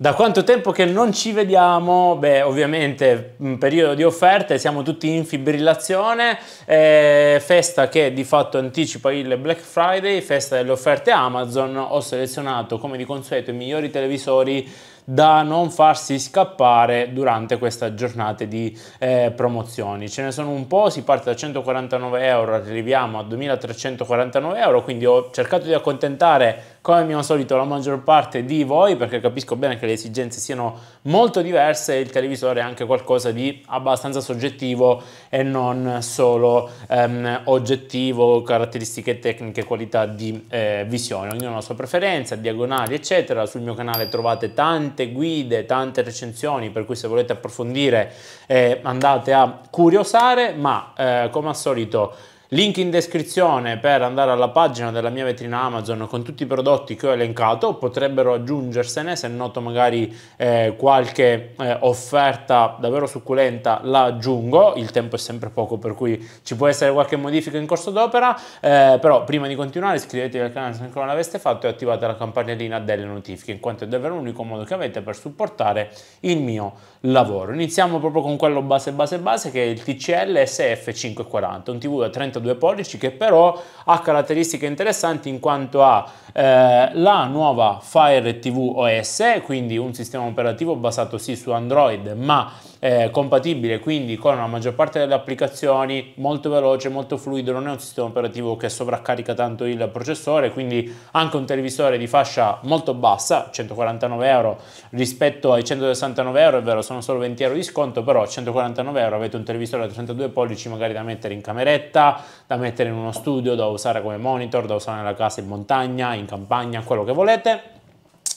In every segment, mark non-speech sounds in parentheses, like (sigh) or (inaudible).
Da quanto tempo che non ci vediamo? Beh, ovviamente un periodo di offerte, siamo tutti in fibrillazione, eh, festa che di fatto anticipa il Black Friday, festa delle offerte Amazon, ho selezionato come di consueto i migliori televisori da non farsi scappare durante questa giornata di eh, promozioni. Ce ne sono un po', si parte da 149 euro, arriviamo a 2349 euro, quindi ho cercato di accontentare come al mio solito la maggior parte di voi, perché capisco bene che le esigenze siano molto diverse e il televisore è anche qualcosa di abbastanza soggettivo e non solo ehm, oggettivo, caratteristiche tecniche, qualità di eh, visione. Ognuno ha la sua preferenza, diagonali, eccetera. Sul mio canale trovate tante guide, tante recensioni, per cui se volete approfondire eh, andate a curiosare, ma eh, come al solito Link in descrizione per andare alla pagina della mia vetrina Amazon con tutti i prodotti che ho elencato, potrebbero aggiungersene se noto magari eh, qualche eh, offerta davvero succulenta la aggiungo, il tempo è sempre poco per cui ci può essere qualche modifica in corso d'opera, eh, però prima di continuare iscrivetevi al canale se ancora non l'aveste fatto e attivate la campanellina delle notifiche in quanto è davvero l'unico modo che avete per supportare il mio lavoro. Iniziamo proprio con quello base base base che è il TCL SF540, un TV da 30 32 pollici che però ha caratteristiche interessanti in quanto ha eh, la nuova Fire TV OS, quindi un sistema operativo basato sì su Android ma eh, compatibile quindi con la maggior parte delle applicazioni, molto veloce, molto fluido, non è un sistema operativo che sovraccarica tanto il processore, quindi anche un televisore di fascia molto bassa, 149 euro rispetto ai 169 euro, è vero sono solo 20 euro di sconto, però 149 euro avete un televisore da 32 pollici magari da mettere in cameretta, da mettere in uno studio, da usare come monitor, da usare nella casa in montagna, in campagna, quello che volete.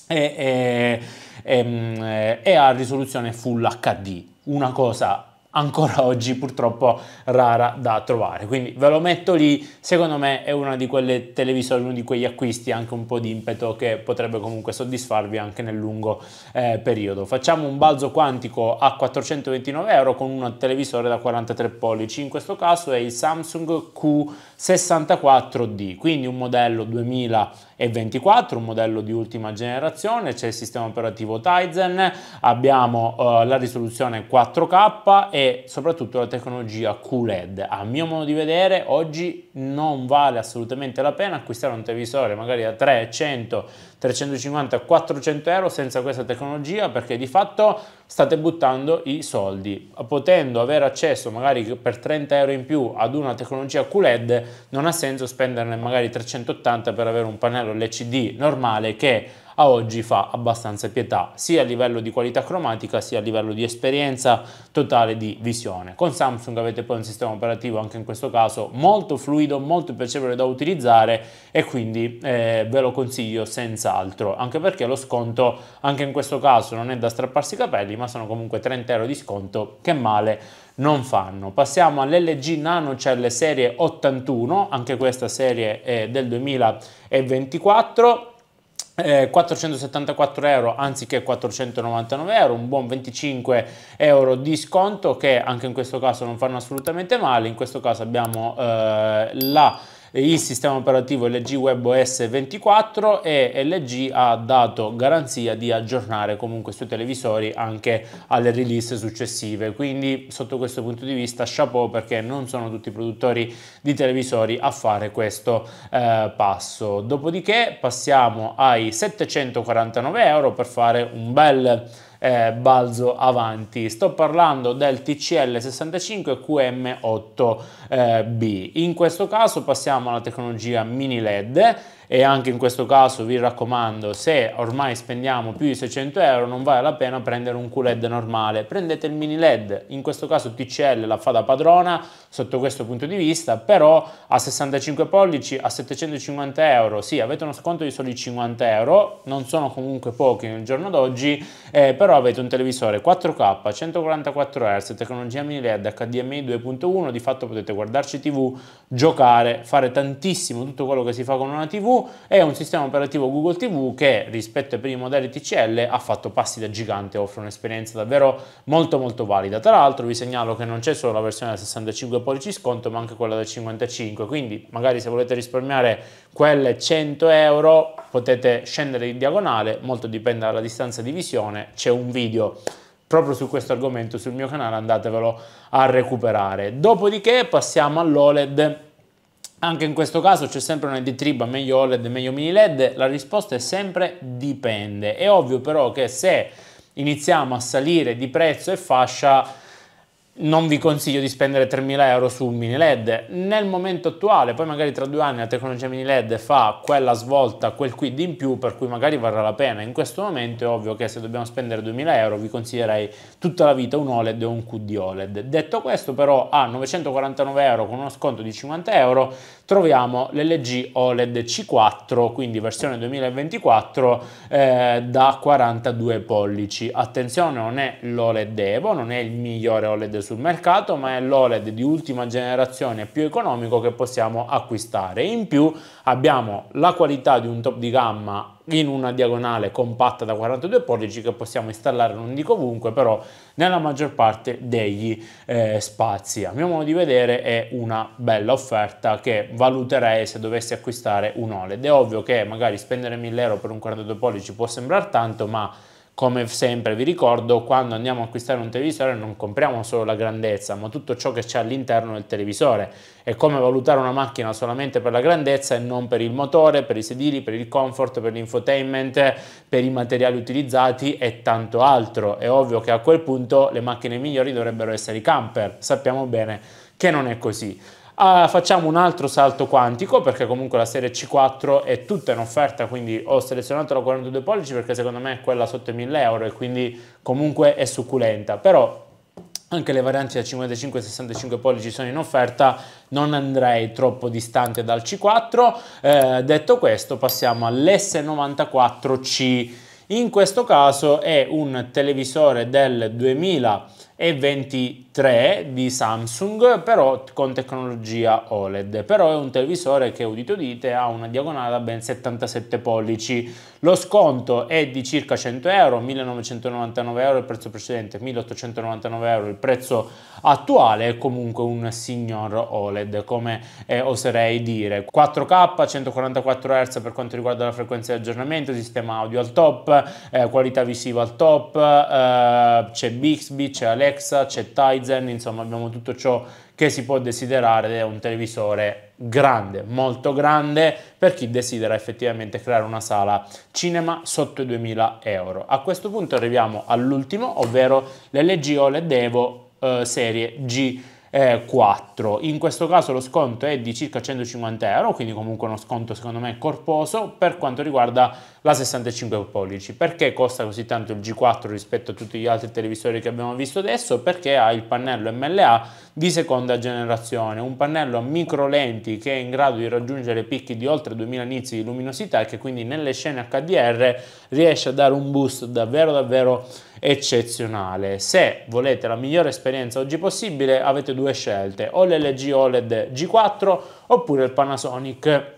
E, e, e, ehm, e a risoluzione full HD, una cosa ancora (laughs) oggi purtroppo rara da trovare quindi ve lo metto lì secondo me è una di quelle televisori uno di quegli acquisti anche un po' di impeto che potrebbe comunque soddisfarvi anche nel lungo eh, periodo facciamo un balzo quantico a 429 euro con un televisore da 43 pollici in questo caso è il Samsung Q64D quindi un modello 2024 un modello di ultima generazione c'è il sistema operativo Tizen abbiamo eh, la risoluzione 4K e e soprattutto la tecnologia QLED. A mio modo di vedere oggi non vale assolutamente la pena acquistare un televisore magari da 300, 350, 400 euro senza questa tecnologia perché di fatto state buttando i soldi. Potendo avere accesso magari per 30 euro in più ad una tecnologia QLED non ha senso spenderne magari 380 per avere un pannello LCD normale che a oggi fa abbastanza pietà, sia a livello di qualità cromatica sia a livello di esperienza totale di visione. Con Samsung avete poi un sistema operativo anche in questo caso molto fluido, molto piacevole da utilizzare e quindi eh, ve lo consiglio senz'altro, anche perché lo sconto anche in questo caso non è da strapparsi i capelli, ma sono comunque 30 euro di sconto che male non fanno. Passiamo all'LG NanoCell serie 81, anche questa serie è eh, del 2024 474 eh, euro anziché 499 euro, un buon 25 euro di sconto che anche in questo caso non fanno assolutamente male, in questo caso abbiamo eh, la il sistema operativo LG WebOS 24 e LG ha dato garanzia di aggiornare comunque i suoi televisori anche alle release successive. Quindi sotto questo punto di vista chapeau perché non sono tutti i produttori di televisori a fare questo eh, passo. Dopodiché passiamo ai 749 euro per fare un bel eh, balzo avanti. Sto parlando del TCL 65QM8B. Eh, In questo caso passiamo alla tecnologia mini LED e anche in questo caso vi raccomando se ormai spendiamo più di 600 euro non vale la pena prendere un QLED normale prendete il mini LED in questo caso TCL la fa da padrona sotto questo punto di vista però a 65 pollici a 750 euro sì avete uno sconto di soli 50 euro non sono comunque pochi nel giorno d'oggi eh, però avete un televisore 4K 144 Hz tecnologia mini LED HDMI 2.1 di fatto potete guardarci tv giocare fare tantissimo tutto quello che si fa con una tv è un sistema operativo Google TV che rispetto ai primi modelli TCL ha fatto passi da gigante e offre un'esperienza davvero molto molto valida. Tra l'altro vi segnalo che non c'è solo la versione da 65 pollici sconto ma anche quella da 55, quindi magari se volete risparmiare quelle 100 euro potete scendere in diagonale, molto dipende dalla distanza di visione, c'è un video proprio su questo argomento sul mio canale, andatevelo a recuperare. Dopodiché passiamo all'OLED anche in questo caso c'è sempre una diatriba meglio OLED, meglio mini LED, la risposta è sempre dipende. È ovvio però che se iniziamo a salire di prezzo e fascia non vi consiglio di spendere 3.000 euro su un mini LED. Nel momento attuale, poi magari tra due anni la tecnologia mini LED fa quella svolta, quel quid in più, per cui magari varrà la pena. In questo momento è ovvio che se dobbiamo spendere 2.000 euro vi consiglierei tutta la vita un OLED o un QD OLED. Detto questo però a 949 euro con uno sconto di 50 euro troviamo l'LG OLED C4, quindi versione 2024 eh, da 42 pollici. Attenzione, non è l'OLED Evo, non è il migliore OLED su sul mercato, ma è l'OLED di ultima generazione più economico che possiamo acquistare. In più abbiamo la qualità di un top di gamma in una diagonale compatta da 42 pollici che possiamo installare non dico ovunque però nella maggior parte degli eh, spazi a mio modo di vedere è una bella offerta che valuterei se dovessi acquistare un OLED è ovvio che magari spendere 1000 euro per un 42 pollici può sembrare tanto ma come sempre vi ricordo, quando andiamo a acquistare un televisore non compriamo solo la grandezza, ma tutto ciò che c'è all'interno del televisore. È come valutare una macchina solamente per la grandezza e non per il motore, per i sedili, per il comfort, per l'infotainment, per i materiali utilizzati e tanto altro. È ovvio che a quel punto le macchine migliori dovrebbero essere i camper. Sappiamo bene che non è così. Uh, facciamo un altro salto quantico perché comunque la serie C4 è tutta in offerta, quindi ho selezionato la 42 pollici perché secondo me è quella sotto i 1000 euro e quindi comunque è succulenta, però anche le varianti da 55 e 65 pollici sono in offerta, non andrei troppo distante dal C4. Eh, detto questo, passiamo all'S94C in questo caso è un televisore del 2023 di Samsung, però con tecnologia OLED. Però è un televisore che, udito dite, ha una diagonale da ben 77 pollici. Lo sconto è di circa 100 euro, 1999 euro il prezzo precedente, 1899 euro il prezzo attuale è comunque un signor OLED, come eh, oserei dire. 4K, 144 Hz per quanto riguarda la frequenza di aggiornamento, sistema audio al top, eh, qualità visiva al top, eh, c'è Bixby, c'è Alexa, c'è Tizen, insomma abbiamo tutto ciò che si può desiderare da un televisore grande, molto grande per chi desidera effettivamente creare una sala cinema sotto i 2000 euro. A questo punto arriviamo all'ultimo, ovvero l'LG OLED Evo eh, serie G4. Eh, in questo caso lo sconto è di circa 150 euro, quindi comunque uno sconto secondo me corposo per quanto riguarda la 65 pollici. Perché costa così tanto il G4 rispetto a tutti gli altri televisori che abbiamo visto adesso? Perché ha il pannello MLA di seconda generazione, un pannello a micro lenti che è in grado di raggiungere picchi di oltre 2000 nits di luminosità e che quindi nelle scene HDR riesce a dare un boost davvero davvero eccezionale. Se volete la migliore esperienza oggi possibile avete due scelte, o l'LG OLED G4 oppure il Panasonic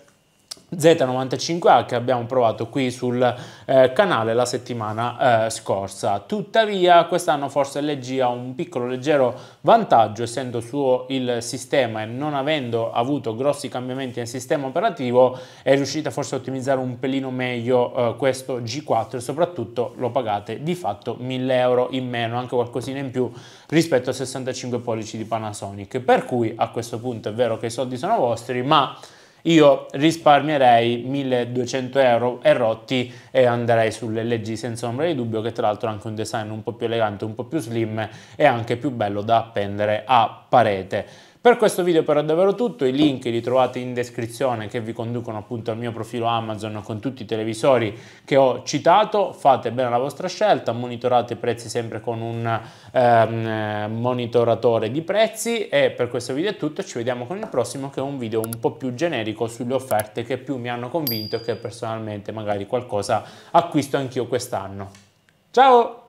Z95H abbiamo provato qui sul eh, canale la settimana eh, scorsa. Tuttavia quest'anno forse LG ha un piccolo leggero vantaggio essendo suo il sistema e non avendo avuto grossi cambiamenti nel sistema operativo è riuscita forse a ottimizzare un pelino meglio eh, questo G4 e soprattutto lo pagate di fatto 1000 euro in meno, anche qualcosina in più rispetto a 65 pollici di Panasonic. Per cui a questo punto è vero che i soldi sono vostri ma io risparmierei 1200 euro e rotti e andrei sulle sull'LG senza ombra di dubbio che tra l'altro ha anche un design un po' più elegante, un po' più slim e anche più bello da appendere a parete. Per questo video però è davvero tutto, i link li trovate in descrizione che vi conducono appunto al mio profilo Amazon con tutti i televisori che ho citato, fate bene la vostra scelta, monitorate i prezzi sempre con un ehm, monitoratore di prezzi e per questo video è tutto, ci vediamo con il prossimo che è un video un po' più generico sulle offerte che più mi hanno convinto e che personalmente magari qualcosa acquisto anch'io quest'anno. Ciao!